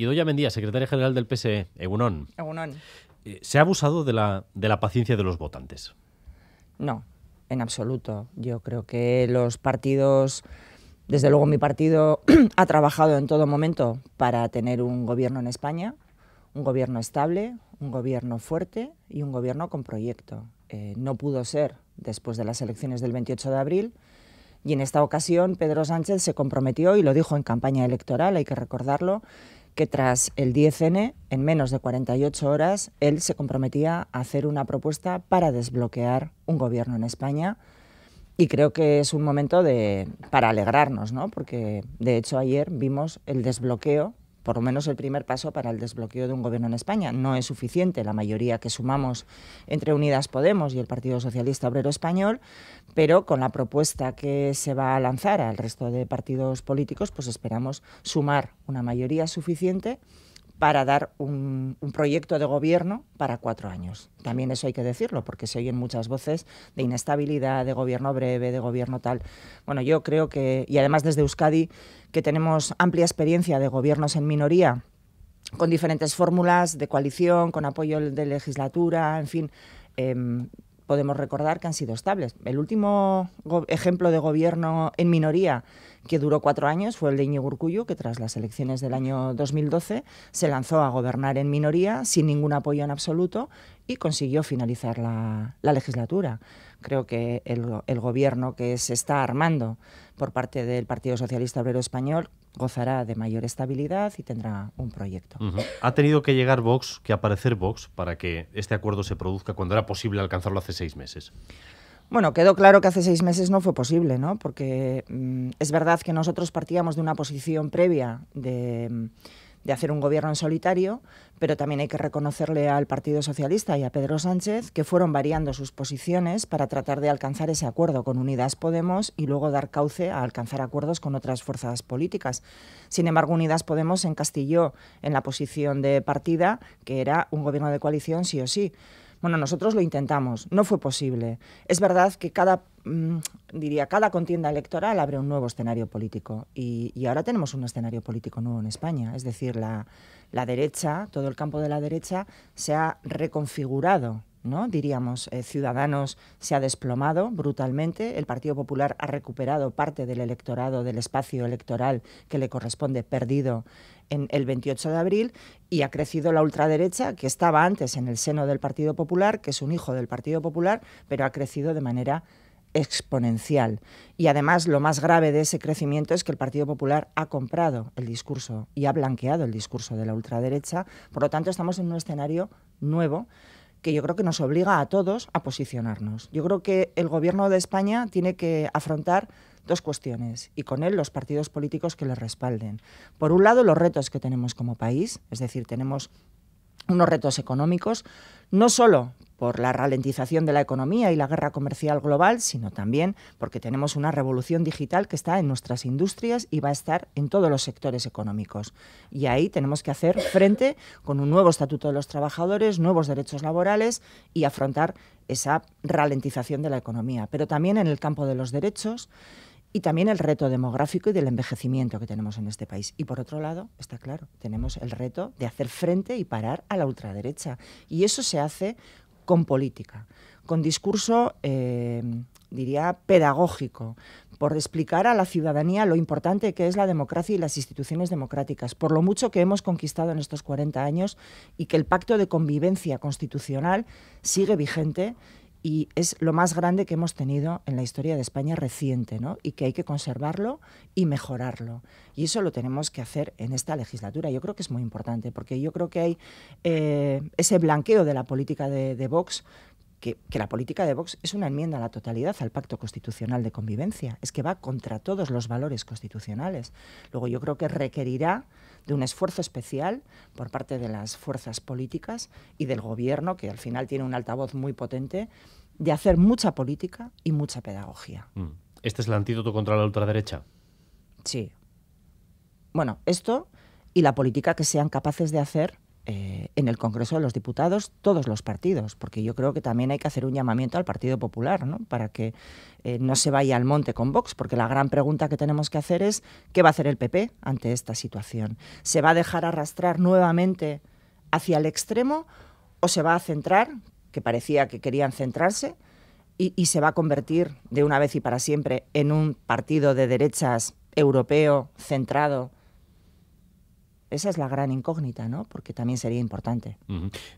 Y Mendía, secretaria general del PSE, Egunon. Egunon. Eh, ¿Se ha abusado de la, paciencia de los votantes? No, en absoluto. Yo creo que los partidos, desde luego mi partido ha trabajado en todo momento para tener un gobierno en España, un gobierno estable, un gobierno fuerte y un gobierno con proyecto. Eh, no pudo ser después de las elecciones del 28 de abril. Y en esta ocasión Pedro Sánchez se comprometió y lo dijo en campaña electoral, hay que recordarlo, que tras el 10N, en menos de 48 horas, él se comprometía a hacer una propuesta para desbloquear un gobierno en España. Y creo que es un momento para alegrarnos, ¿no? porque de hecho ayer vimos el desbloqueo por lo menos el primer paso para el desbloqueo de un gobierno en España. No es suficiente la mayoría que sumamos entre Unidas Podemos y el Partido Socialista Obrero Español, pero con la propuesta que se va a lanzar al resto de partidos políticos, pues esperamos sumar una mayoría suficiente para dar un, proyecto de gobierno para cuatro años. También eso hay que decirlo, porque se oyen muchas voces de inestabilidad, de gobierno breve, de gobierno tal. Bueno, yo creo que, y además desde Euskadi, que tenemos amplia experiencia de gobiernos en minoría, con diferentes fórmulas de coalición, con apoyo de legislatura, en fin. Em, podemos recordar que han sido estables. El último ejemplo de gobierno en minoría que duró cuatro años fue el de Iñigo Urcuyo, que tras las elecciones del año 2012 se lanzó a gobernar en minoría sin ningún apoyo en absoluto y consiguió finalizar la, legislatura. Creo que el gobierno que se está armando por parte del Partido Socialista Obrero Español gozará de mayor estabilidad y tendrá un proyecto. Ha tenido que llegar Vox, que aparecer Vox, para que este acuerdo se produzca cuando era posible alcanzarlo hace seis meses. Bueno, quedó claro que hace seis meses no fue posible, ¿no? Porque mm, es verdad que nosotros partíamos de una posición previa de de hacer un gobierno en solitario, pero también hay que reconocerle al Partido Socialista y a Pedro Sánchez que fueron variando sus posiciones para tratar de alcanzar ese acuerdo con Unidas Podemos y luego dar cauce a alcanzar acuerdos con otras fuerzas políticas. Sin embargo, Unidas Podemos se encastilló en la posición de partida, que era un gobierno de coalición sí o sí. Bueno, nosotros lo intentamos, no fue posible. Es verdad que cada, mm, diría, cada contienda electoral abre un nuevo escenario político y, ahora tenemos un escenario político nuevo en España. Es decir, la, la derecha, todo el campo de la derecha se ha reconfigurado ¿no? diríamos, eh, Ciudadanos se ha desplomado brutalmente, el Partido Popular ha recuperado parte del electorado, del espacio electoral que le corresponde perdido en el 28 de abril y ha crecido la ultraderecha que estaba antes en el seno del Partido Popular, que es un hijo del Partido Popular, pero ha crecido de manera exponencial. Y además lo más grave de ese crecimiento es que el Partido Popular ha comprado el discurso y ha blanqueado el discurso de la ultraderecha. Por lo tanto, estamos en un escenario nuevo que yo creo que nos obliga a todos a posicionarnos. Yo creo que el Gobierno de España tiene que afrontar dos cuestiones y con él los partidos políticos que le respalden. Por un lado, los retos que tenemos como país, es decir, tenemos unos retos económicos, no solo por la ralentización de la economía y la guerra comercial global, sino también porque tenemos una revolución digital que está en nuestras industrias y va a estar en todos los sectores económicos. Y ahí tenemos que hacer frente con un nuevo estatuto de los trabajadores, nuevos derechos laborales y afrontar esa ralentización de la economía. Pero también en el campo de los derechos y también el reto demográfico y del envejecimiento que tenemos en este país. Y por otro lado, está claro, tenemos el reto de hacer frente y parar a la ultraderecha. Y eso se hace con política, con discurso, eh, diría, pedagógico, por explicar a la ciudadanía lo importante que es la democracia y las instituciones democráticas, por lo mucho que hemos conquistado en estos 40 años y que el pacto de convivencia constitucional sigue vigente y es lo más grande que hemos tenido en la historia de España reciente, Y que hay que conservarlo y mejorarlo. Y eso lo tenemos que hacer en esta legislatura. Yo creo que es muy importante, porque yo creo que hay eh, ese blanqueo de la política de, de Vox que, que, la política de Vox es una enmienda a la totalidad al pacto constitucional de convivencia. Es que va contra todos los valores constitucionales. Luego yo creo que requerirá de un esfuerzo especial por parte de las fuerzas políticas y del gobierno, que al final tiene un altavoz muy potente, de hacer mucha política y mucha pedagogía. Mm. ¿Este es el antídoto contra la ultraderecha? Sí. Bueno, esto y la política que sean capaces de hacer eh, en el Congreso de los Diputados todos los partidos, porque yo creo que también hay que hacer un llamamiento al Partido Popular, ¿no? para que eh, no se vaya al monte con Vox, porque la gran pregunta que tenemos que hacer es qué va a hacer el PP ante esta situación. ¿Se va a dejar arrastrar nuevamente hacia el extremo o se va a centrar, que parecía que querían centrarse, y se va a convertir de una vez y para siempre en un partido de derechas europeo centrado? Esa es la gran incógnita, ¿no? Porque también sería importante.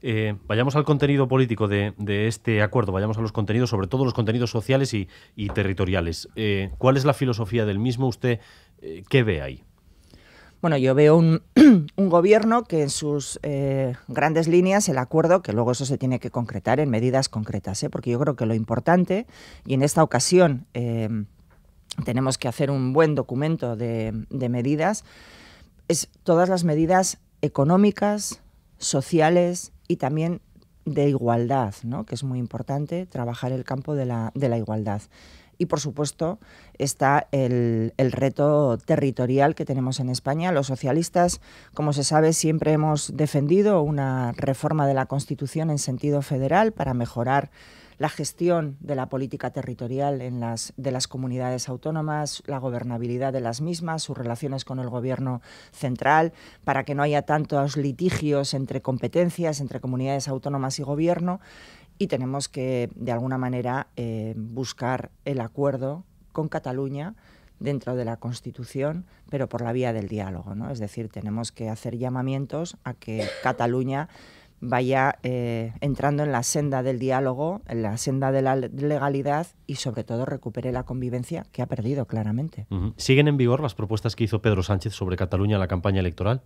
Eh, vayamos al contenido político de, este acuerdo, vayamos a los contenidos, sobre todo los contenidos sociales y, territoriales. Eh, ¿Cuál es la filosofía del mismo? ¿Usted eh, qué ve ahí? Bueno, yo veo un, gobierno que en sus grandes líneas el acuerdo, que luego eso se tiene que concretar en medidas concretas, porque yo creo que lo importante, y en esta ocasión tenemos que hacer un buen documento de, de medidas, es todas las medidas económicas, sociales y también de igualdad, ¿no? que es muy importante trabajar el campo de la, igualdad. Y por supuesto está el, el, reto territorial que tenemos en España. Los socialistas, como se sabe, siempre hemos defendido una reforma de la Constitución en sentido federal para mejorar la gestión de la política territorial en las, de las comunidades autónomas, la gobernabilidad de las mismas, sus relaciones con el gobierno central, para que no haya tantos litigios entre competencias, entre comunidades autónomas y gobierno. Y tenemos que, de alguna manera, eh, buscar el acuerdo con Cataluña dentro de la Constitución, pero por la vía del diálogo. ¿no? Es decir, tenemos que hacer llamamientos a que Cataluña vaya eh, entrando en la senda del diálogo, en la senda de la legalidad y sobre todo recupere la convivencia que ha perdido claramente. ¿Siguen en vigor las propuestas que hizo Pedro Sánchez sobre Cataluña en la campaña electoral?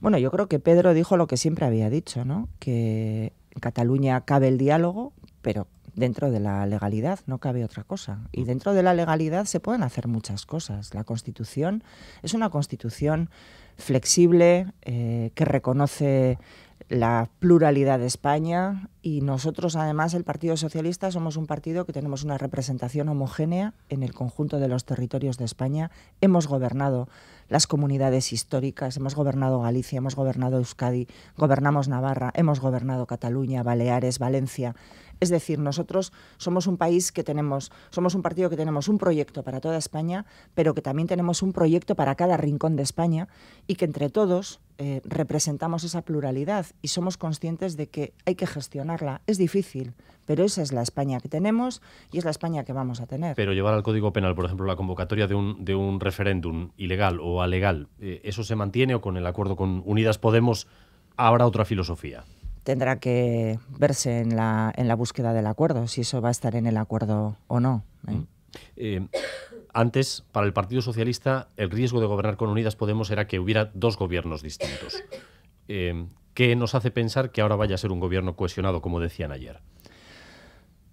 Bueno, yo creo que Pedro dijo lo que siempre había dicho, ¿no? Que en Cataluña cabe el diálogo, pero dentro de la legalidad, no cabe otra cosa. Y dentro de la legalidad se pueden hacer muchas cosas. La Constitución es una Constitución flexible, eh, que reconoce la pluralidad de España y nosotros además el Partido Socialista somos un partido que tenemos una representación homogénea en el conjunto de los territorios de España. Hemos gobernado las comunidades históricas, hemos gobernado Galicia, hemos gobernado Euskadi, gobernamos Navarra, hemos gobernado Cataluña, Baleares, Valencia. Es decir, nosotros somos un país que tenemos, somos un partido que tenemos un proyecto para toda España, pero que también tenemos un proyecto para cada rincón de España y que entre todos eh, representamos esa pluralidad y somos conscientes de que hay que gestionarla. Es difícil, pero esa es la España que tenemos y es la España que vamos a tener. Pero llevar al Código Penal, por ejemplo, la convocatoria de un, de un referéndum ilegal o alegal, eh, ¿eso se mantiene o con el acuerdo con Unidas Podemos habrá otra filosofía? tendrá que verse en la, búsqueda del acuerdo, si eso va a estar en el acuerdo o no. ¿eh? Mm. Eh, antes, para el Partido Socialista, el riesgo de gobernar con Unidas Podemos era que hubiera dos gobiernos distintos. Eh, ¿Qué nos hace pensar que ahora vaya a ser un gobierno cohesionado, como decían ayer?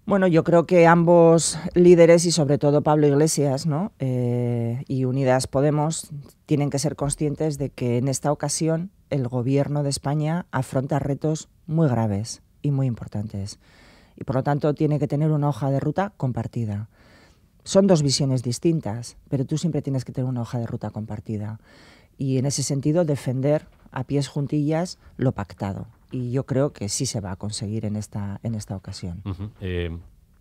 Bueno, yo creo que ambos líderes y sobre todo Pablo Iglesias eh, y Unidas Podemos tienen que ser conscientes de que en esta ocasión el gobierno de España afronta retos muy graves y muy importantes. Y por lo tanto tiene que tener una hoja de ruta compartida. Son dos visiones distintas, pero tú siempre tienes que tener una hoja de ruta compartida. Y en ese sentido defender a pies juntillas lo pactado y yo creo que sí se va a conseguir en esta, en esta ocasión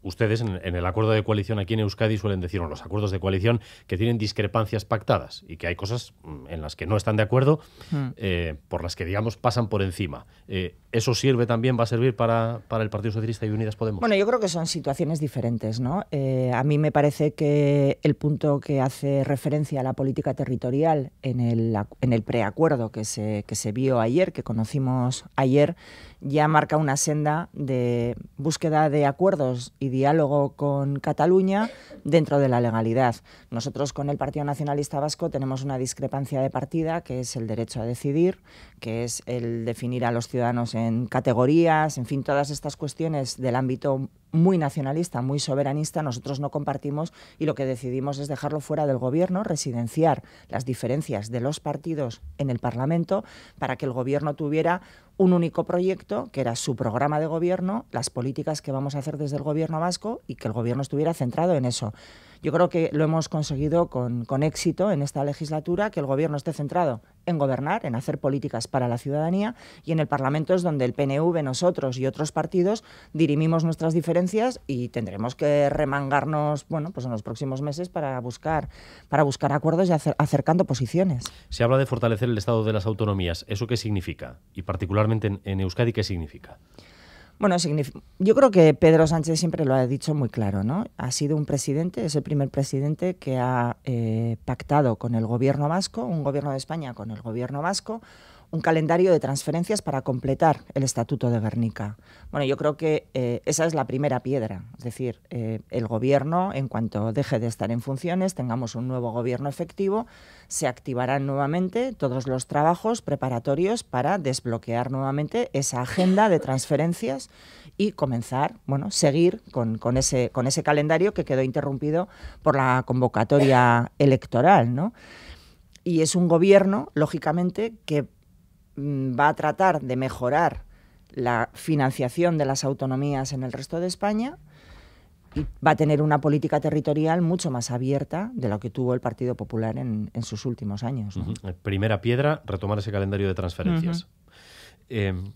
ustedes en, el acuerdo de coalición aquí en Euskadi suelen decir, o los acuerdos de coalición, que tienen discrepancias pactadas y que hay cosas mm, en las que no están de acuerdo, hmm. eh, por las que, digamos, pasan por encima. Eh, ¿Eso sirve también, va a servir para, el Partido Socialista y Unidas Podemos? Bueno, yo creo que son situaciones diferentes, ¿no? Eh, a mí me parece que el punto que hace referencia a la política territorial en el, en el preacuerdo que se, que se vio ayer, que conocimos ayer, ya marca una senda de búsqueda de acuerdos y diálogo con Cataluña dentro de la legalidad. Nosotros con el Partido Nacionalista Vasco tenemos una discrepancia de partida, que es el derecho a decidir, que es el definir a los ciudadanos en categorías, en fin, todas estas cuestiones del ámbito muy nacionalista, muy soberanista, nosotros no compartimos y lo que decidimos es dejarlo fuera del gobierno, residenciar las diferencias de los partidos en el Parlamento para que el gobierno tuviera un único proyecto, que era su programa de gobierno, las políticas que vamos a hacer desde el gobierno vasco y que el gobierno estuviera centrado en eso. Yo creo que lo hemos conseguido con, éxito en esta legislatura, que el Gobierno esté centrado en gobernar, en hacer políticas para la ciudadanía y en el Parlamento es donde el PNV, nosotros y otros partidos dirimimos nuestras diferencias y tendremos que remangarnos, bueno, pues en los próximos meses para buscar para buscar acuerdos y acercando posiciones. Se habla de fortalecer el estado de las autonomías, ¿eso qué significa? Y particularmente en Euskadi, ¿qué significa? Bueno, yo creo que Pedro Sánchez siempre lo ha dicho muy claro, ¿no? Ha sido un presidente, es el primer presidente que ha eh, pactado con el gobierno vasco, un gobierno de España con el gobierno vasco, un calendario de transferencias para completar el Estatuto de Guernica. Bueno, yo creo que eh, esa es la primera piedra, es decir, eh, el Gobierno, en cuanto deje de estar en funciones, tengamos un nuevo Gobierno efectivo, se activarán nuevamente todos los trabajos preparatorios para desbloquear nuevamente esa agenda de transferencias y comenzar, bueno, seguir con, ese, con ese calendario que quedó interrumpido por la convocatoria electoral, ¿no? Y es un gobierno, lógicamente, que Mm, va a tratar de mejorar la financiación de las autonomías en el resto de España y va a tener una política territorial mucho más abierta de lo que tuvo el Partido Popular en, sus últimos años. Primera piedra, retomar ese calendario de transferencias. Em,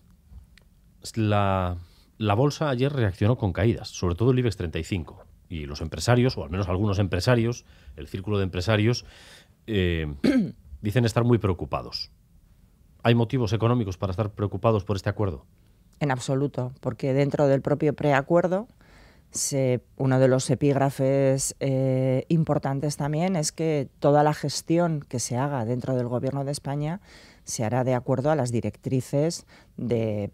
la, bolsa ayer reaccionó con caídas, sobre todo el IBEX 35. Y los empresarios, o al menos algunos empresarios, el círculo de empresarios, eh, dicen estar muy preocupados ¿Hay motivos económicos para estar preocupados por este acuerdo? En absoluto, porque dentro del propio preacuerdo, uno de los epígrafes eh, importantes también es que toda la gestión que se haga dentro del Gobierno de España se hará de acuerdo a las directrices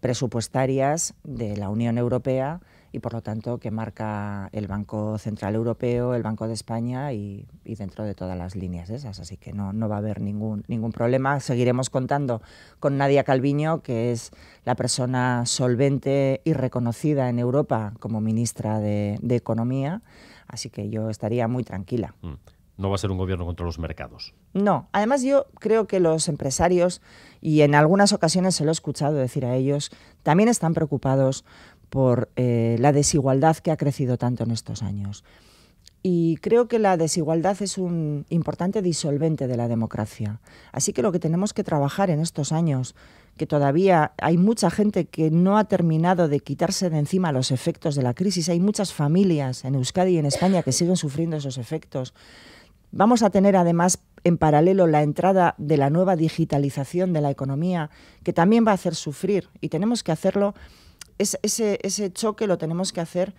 presupuestarias de la Unión Europea y por lo tanto que marca el Banco Central Europeo, el Banco de España y, dentro de todas las líneas esas. Así que no, va a haber ningún, ningún problema. Seguiremos contando con Nadia Calviño, que es la persona solvente y reconocida en Europa como ministra de, Economía. Así que yo estaría muy tranquila. Mm. no va a ser un gobierno contra los mercados. No, además yo creo que los empresarios, y en algunas ocasiones se lo he escuchado decir a ellos, también están preocupados por eh, la desigualdad que ha crecido tanto en estos años. Y creo que la desigualdad es un importante disolvente de la democracia. Así que lo que tenemos que trabajar en estos años, que todavía hay mucha gente que no ha terminado de quitarse de encima los efectos de la crisis, hay muchas familias en Euskadi y en España que siguen sufriendo esos efectos. Vamos a tener además en paralelo la entrada de la nueva digitalización de la economía, que también va a hacer sufrir y tenemos que hacerlo ese, choque lo tenemos que hacer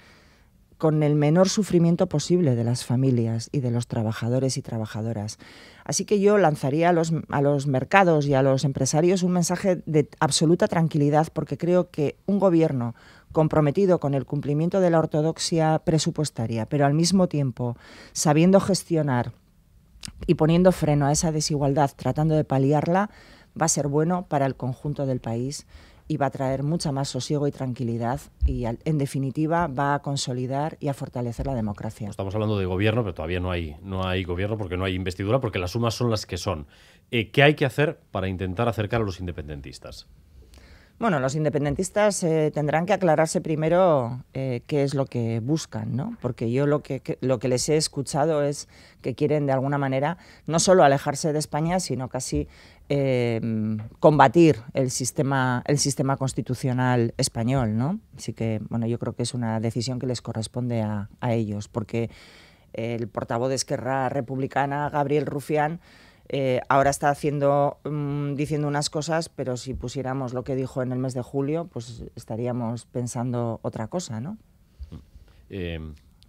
con el menor sufrimiento posible de las familias y de los trabajadores y trabajadoras. Así que yo lanzaría a los, a los mercados y a los empresarios un mensaje de absoluta tranquilidad porque creo que un gobierno comprometido con el cumplimiento de la ortodoxia presupuestaria, pero al mismo tiempo sabiendo gestionar y poniendo freno a esa desigualdad, tratando de paliarla, va a ser bueno para el conjunto del país y va a traer mucha más sosiego y tranquilidad y en definitiva va a consolidar y a fortalecer la democracia. Estamos hablando de gobierno, pero todavía no hay, no hay gobierno porque no hay investidura, porque las sumas son las que son. Eh, ¿Qué hay que hacer para intentar acercar a los independentistas? Bueno, los independentistas eh, tendrán que aclararse primero eh, qué es lo que buscan, ¿no? Porque yo lo que, lo que les he escuchado es que quieren de alguna manera no solo alejarse de España, sino casi Em, combatir el sistema, el sistema constitucional español. ¿no? Así que bueno, yo creo que es una decisión que les corresponde a, ellos, porque el portavoz de Esquerra Republicana, Gabriel Rufián, eh, ahora está haciendo, mm, diciendo unas cosas, pero si pusiéramos lo que dijo en el mes de julio, pues estaríamos pensando otra cosa, ¿no? Eh,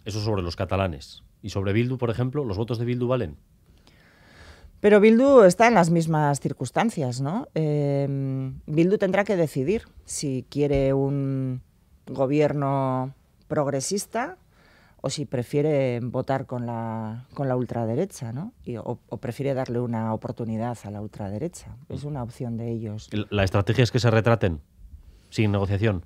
eso sobre los catalanes. ¿Y sobre Bildu, por ejemplo? ¿Los votos de Bildu valen? Pero Bildu está en las mismas circunstancias, ¿no? Eh, Bildu tendrá que decidir si quiere un gobierno progresista o si prefiere votar con la, con la ultraderecha, ¿no? o, prefiere darle una oportunidad a la ultraderecha. Es una opción de ellos. ¿La estrategia es que se retraten sin negociación?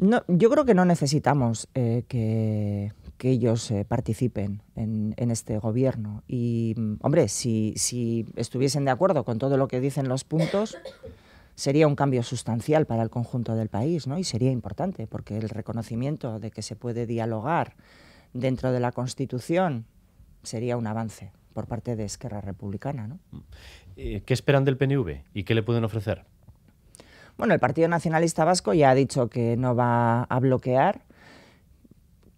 No, yo creo que no necesitamos eh, que que ellos eh, participen en, este gobierno. Y, mm, hombre, si, si, estuviesen de acuerdo con todo lo que dicen los puntos, sería un cambio sustancial para el conjunto del país, ¿no? Y sería importante, porque el reconocimiento de que se puede dialogar dentro de la Constitución sería un avance por parte de Esquerra Republicana, ¿no? Mm. Eh, ¿Qué esperan del PNV y qué le pueden ofrecer? Bueno, el Partido Nacionalista Vasco ya ha dicho que no va a bloquear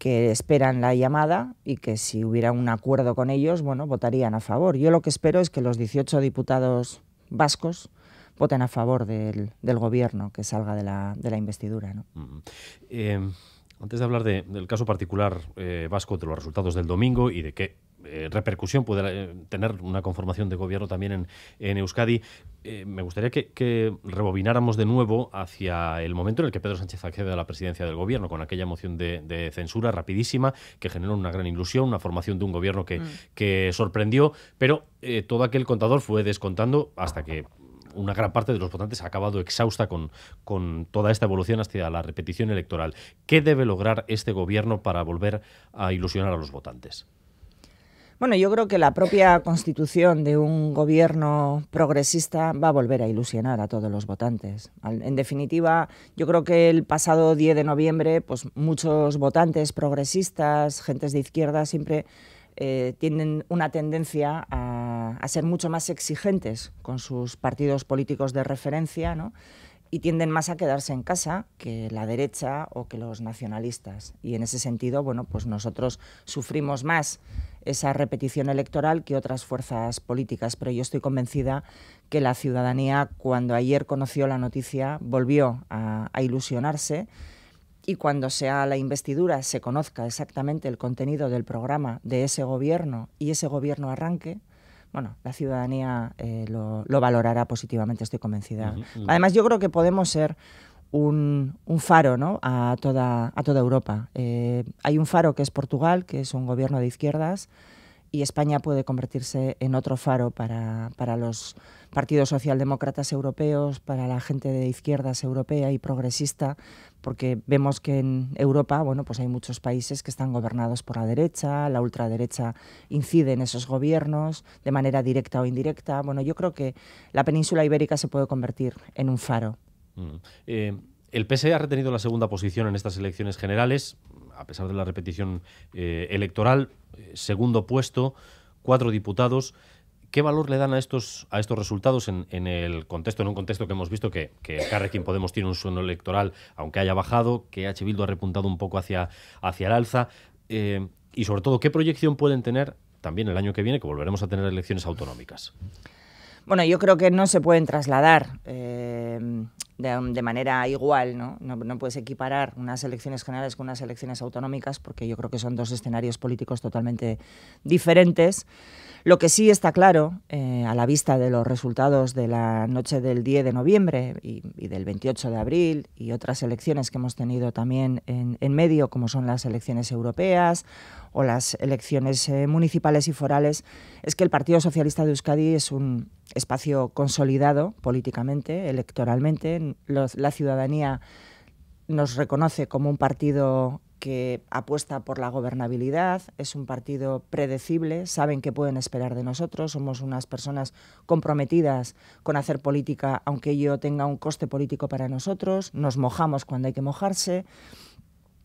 que esperan la llamada y que si hubiera un acuerdo con ellos, bueno, votarían a favor. Yo lo que espero es que los 18 diputados vascos voten a favor del, gobierno que salga de la, de la investidura. Eh, antes de hablar del caso particular eh, vasco, de los resultados del domingo y de qué eh, repercusión puede eh, tener una conformación de gobierno también en, Euskadi. Eh, me gustaría que, rebobináramos de nuevo hacia el momento en el que Pedro Sánchez accede a la presidencia del gobierno, con aquella moción de, censura rapidísima que generó una gran ilusión, una formación de un gobierno que, mm. sorprendió, pero todo aquel contador fue descontando hasta que una gran parte de los votantes ha acabado exhausta con, con, toda esta evolución hacia la repetición electoral. ¿Qué debe lograr este gobierno para volver a ilusionar a los votantes? Bueno, yo creo que la propia constitución de un gobierno progresista va a volver a ilusionar a todos los votantes. En definitiva, yo creo que el pasado 10 de noviembre, pues muchos votantes progresistas, gentes de izquierda, siempre eh, tienen una tendencia a, a, ser mucho más exigentes con sus partidos políticos de referencia, ¿no? y tienden más a quedarse en casa que la derecha o que los nacionalistas. Y en ese sentido, bueno, pues nosotros sufrimos más esa repetición electoral que otras fuerzas políticas. Pero yo estoy convencida que la ciudadanía, cuando ayer conoció la noticia, volvió a, ilusionarse y cuando sea la investidura se conozca exactamente el contenido del programa de ese gobierno y ese gobierno arranque, bueno, la ciudadanía eh, lo, valorará positivamente, estoy convencida. Además, yo creo que podemos ser un, faro ¿no? a, toda, Europa. Eh, hay un faro que es Portugal, que es un gobierno de izquierdas, y España puede convertirse en otro faro para, para los partidos socialdemócratas europeos, para la gente de izquierdas europea y progresista, porque vemos que en Europa bueno, pues hay muchos países que están gobernados por la derecha, la ultraderecha incide en esos gobiernos de manera directa o indirecta. Bueno, yo creo que la península ibérica se puede convertir en un faro Mm. Eh, el PSE ha retenido la segunda posición en estas elecciones generales, a pesar de la repetición eh, electoral, eh, segundo puesto, cuatro diputados. ¿Qué valor le dan a estos, a estos resultados en, el contexto, en un contexto que hemos visto que, Carrequín Podemos tiene un sueno electoral, aunque haya bajado, que H. Bildu ha repuntado un poco hacia, hacia el alza? y sobre todo, ¿qué proyección pueden tener también el año que viene, que volveremos a tener elecciones autonómicas? Bueno, yo creo que no se pueden trasladar Um, de, manera igual, ¿no? ¿no? puedes equiparar unas elecciones generales con unas elecciones autonómicas porque yo creo que son dos escenarios políticos totalmente diferentes. Lo que sí está claro, eh, a la vista de los resultados de la noche del 10 de noviembre y, del 28 de abril y otras elecciones que hemos tenido también en, en medio, como son las elecciones europeas o las elecciones eh, municipales y forales, es que el Partido Socialista de Euskadi es un espacio consolidado políticamente, electoralmente. la ciudadanía nos reconoce como un partido que apuesta por la gobernabilidad, es un partido predecible, saben qué pueden esperar de nosotros, somos unas personas comprometidas con hacer política, aunque ello tenga un coste político para nosotros, nos mojamos cuando hay que mojarse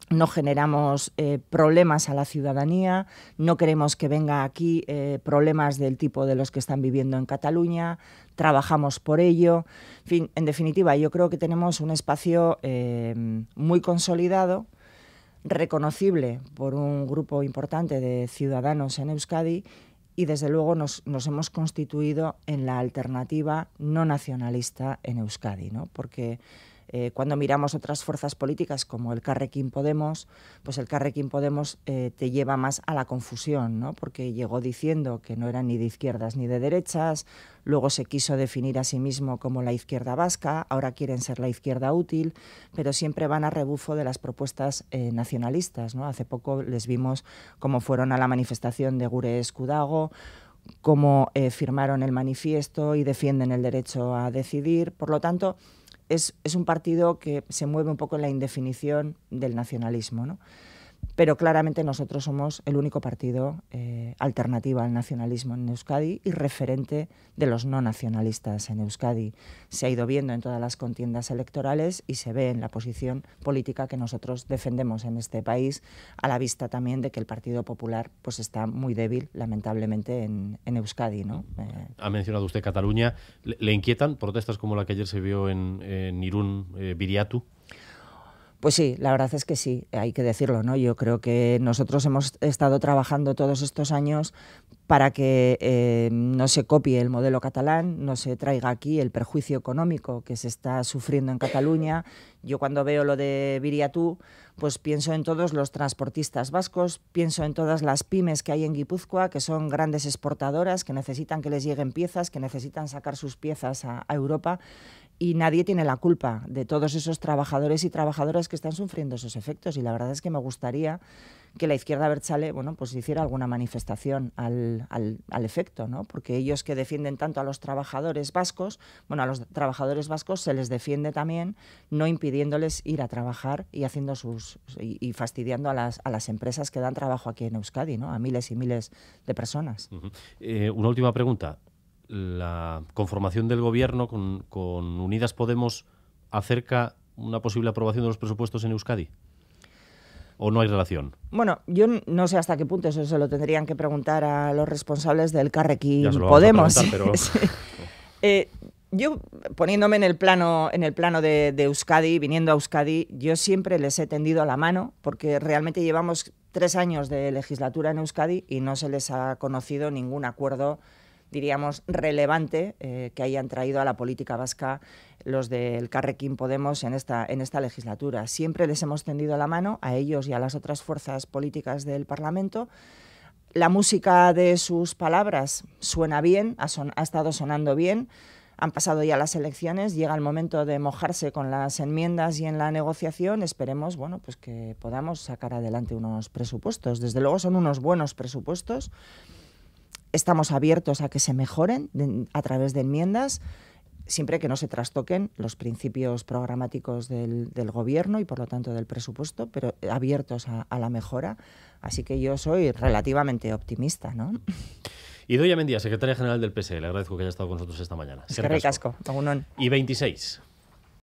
no generamos eh, problemas a la ciudadanía, no queremos que venga aquí eh, problemas del tipo de los que están viviendo en Cataluña, trabajamos por ello. En definitiva, yo creo que tenemos un espacio eh, muy consolidado, reconocible por un grupo importante de ciudadanos en Euskadi y desde luego nos, hemos constituido en la alternativa no nacionalista en Euskadi, ¿no? porque eh, cuando miramos otras fuerzas políticas como el Carrequín Podemos, pues el Carrequín Podemos eh, te lleva más a la confusión, ¿no? porque llegó diciendo que no eran ni de izquierdas ni de derechas, luego se quiso definir a sí mismo como la izquierda vasca, ahora quieren ser la izquierda útil, pero siempre van a rebufo de las propuestas eh, nacionalistas. ¿no? Hace poco les vimos cómo fueron a la manifestación de Gure Escudago cómo firmaron el manifiesto y defienden el derecho a decidir. Por lo tanto, es, es un partido que se mueve un poco en la indefinición del nacionalismo. ¿no? pero claramente nosotros somos el único partido eh, alternativo al nacionalismo en Euskadi y referente de los no nacionalistas en Euskadi. Se ha ido viendo en todas las contiendas electorales y se ve en la posición política que nosotros defendemos en este país, a la vista también de que el Partido Popular pues, está muy débil, lamentablemente, en, Euskadi. ¿no? Eh, ha mencionado usted Cataluña. ¿Le, inquietan protestas como la que ayer se vio en, Irún, eh, pues sí, la verdad es que sí, hay que decirlo, ¿no? Yo creo que nosotros hemos estado trabajando todos estos años para que eh, no se copie el modelo catalán, no se traiga aquí el perjuicio económico que se está sufriendo en Cataluña. Yo cuando veo lo de Viriatú, pues pienso en todos los transportistas vascos, pienso en todas las pymes que hay en Guipúzcoa, que son grandes exportadoras, que necesitan que les lleguen piezas, que necesitan sacar sus piezas a Europa y nadie tiene la culpa de todos esos trabajadores y trabajadoras que están sufriendo esos efectos. Y la verdad es que me gustaría que la izquierda Berchale bueno, pues hiciera alguna manifestación al, al, al, efecto, ¿no? porque ellos que defienden tanto a los trabajadores vascos, bueno, a los trabajadores vascos se les defiende también no impidiéndoles ir a trabajar y haciendo sus y, fastidiando a las, a las empresas que dan trabajo aquí en Euskadi, ¿no? a miles y miles de personas. Eh, una última pregunta la conformación del gobierno con, Unidas Podemos acerca una posible aprobación de los presupuestos en Euskadi? ¿O no hay relación? Bueno, yo no sé hasta qué punto eso se lo tendrían que preguntar a los responsables del Carrequín Podemos. yo poniéndome en el plano, en el plano de, de, Euskadi, viniendo a Euskadi, yo siempre les he tendido la mano porque realmente llevamos tres años de legislatura en Euskadi y no se les ha conocido ningún acuerdo diríamos, relevante eh, que hayan traído a la política vasca los del Carrequín Podemos en esta, en esta legislatura. Siempre les hemos tendido la mano a ellos y a las otras fuerzas políticas del Parlamento. La música de sus palabras suena bien, ha, ha estado sonando bien. Han pasado ya las elecciones, llega el momento de mojarse con las enmiendas y en la negociación. Esperemos, bueno, pues que podamos sacar adelante unos presupuestos. Desde luego son unos buenos presupuestos Estamos abiertos a que se mejoren a través de enmiendas siempre que no se trastoquen los principios programáticos del, gobierno y por lo tanto del presupuesto, pero abiertos a, la mejora. Así que yo soy relativamente optimista, ¿no? a Mendía, secretaria general del PSE, le agradezco que haya estado con nosotros esta mañana. Es Y 26.